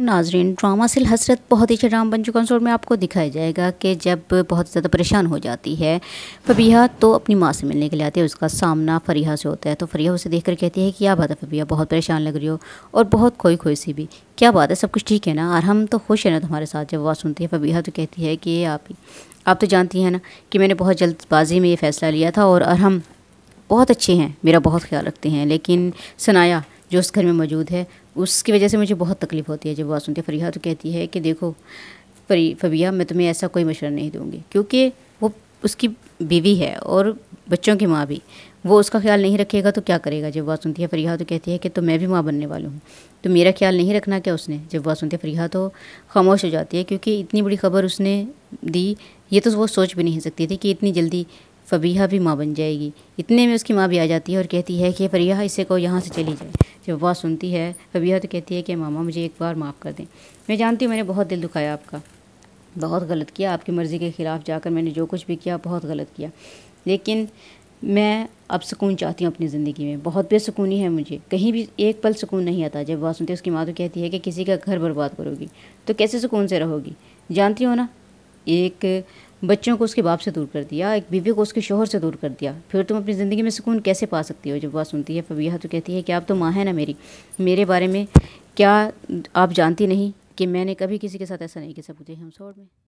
नाजरीन ड्रामा सिल हसरत बहुत ही ड्रामा बन चुका है में आपको दिखाया जाएगा कि जब बहुत ज़्यादा परेशान हो जाती है फबिया तो अपनी माँ से मिलने के लिए आती है उसका सामना फरीहा से होता है तो फरीहा उसे देखकर कहती है कि क्या बात है फ़बिया बहुत परेशान लग रही हो और बहुत खोई खोई सी भी क्या बात है सब कुछ ठीक है ना और हम तो खुश हैं ना तुम्हारे साथ जब वह सुनती है फबिया तो कहती है कि आप ही आप तो जानती हैं ना कि मैंने बहुत जल्दबाजी में ये फ़ैसला लिया था और अरहम बहुत अच्छे हैं मेरा बहुत ख्याल रखते हैं लेकिन सनाया जो उस घर में मौजूद है उसकी वजह से मुझे बहुत तकलीफ़ होती है जब बात सुनती है फरिया तो कहती है कि देखो फरी फबिया मैं तुम्हें ऐसा कोई मशवरा नहीं दूँगी क्योंकि वो उसकी बीवी है और बच्चों की माँ भी वो उसका ख्याल नहीं रखेगा तो क्या करेगा जब वह सुनती है फरिया तो कहती है कि तो मैं भी माँ बनने वाली हूँ तो मेरा ख्याल नहीं रखना क्या उसने जब वह सुनती है फरिया तो खामोश हो जाती है क्योंकि इतनी बड़ी खबर उसने दी ये तो वो सोच भी नहीं सकती थी कि इतनी जल्दी फ़बीहा भी माँ बन जाएगी इतने में उसकी माँ भी आ जाती है और कहती है कि फरिया इसे को यहाँ से चली जाए जब वह सुनती है फ़बीहा तो कहती है कि मामा मुझे एक बार माफ़ कर दें मैं जानती हूँ मैंने बहुत दिल दुखाया आपका बहुत गलत किया आपकी मर्ज़ी के ख़िलाफ़ जाकर मैंने जो कुछ भी किया बहुत गलत किया लेकिन मैं अब सुकून चाहती हूँ अपनी ज़िंदगी में बहुत बेसकूनी है मुझे कहीं भी एक पल सुकून नहीं आता जब बात सुनती है उसकी माँ तो कहती है कि किसी का घर बर्बाद करोगी तो कैसे सुकून से रहोगी जानती हो ना एक बच्चों को उसके बाप से दूर कर दिया एक बीवी को उसके शोहर से दूर कर दिया फिर तुम अपनी ज़िंदगी में सुकून कैसे पा सकती हो जब बात सुनती है फबिया तो कहती है कि आप तो माँ है ना मेरी मेरे बारे में क्या आप जानती नहीं कि मैंने कभी किसी के साथ ऐसा नहीं किया सब मुझे हम में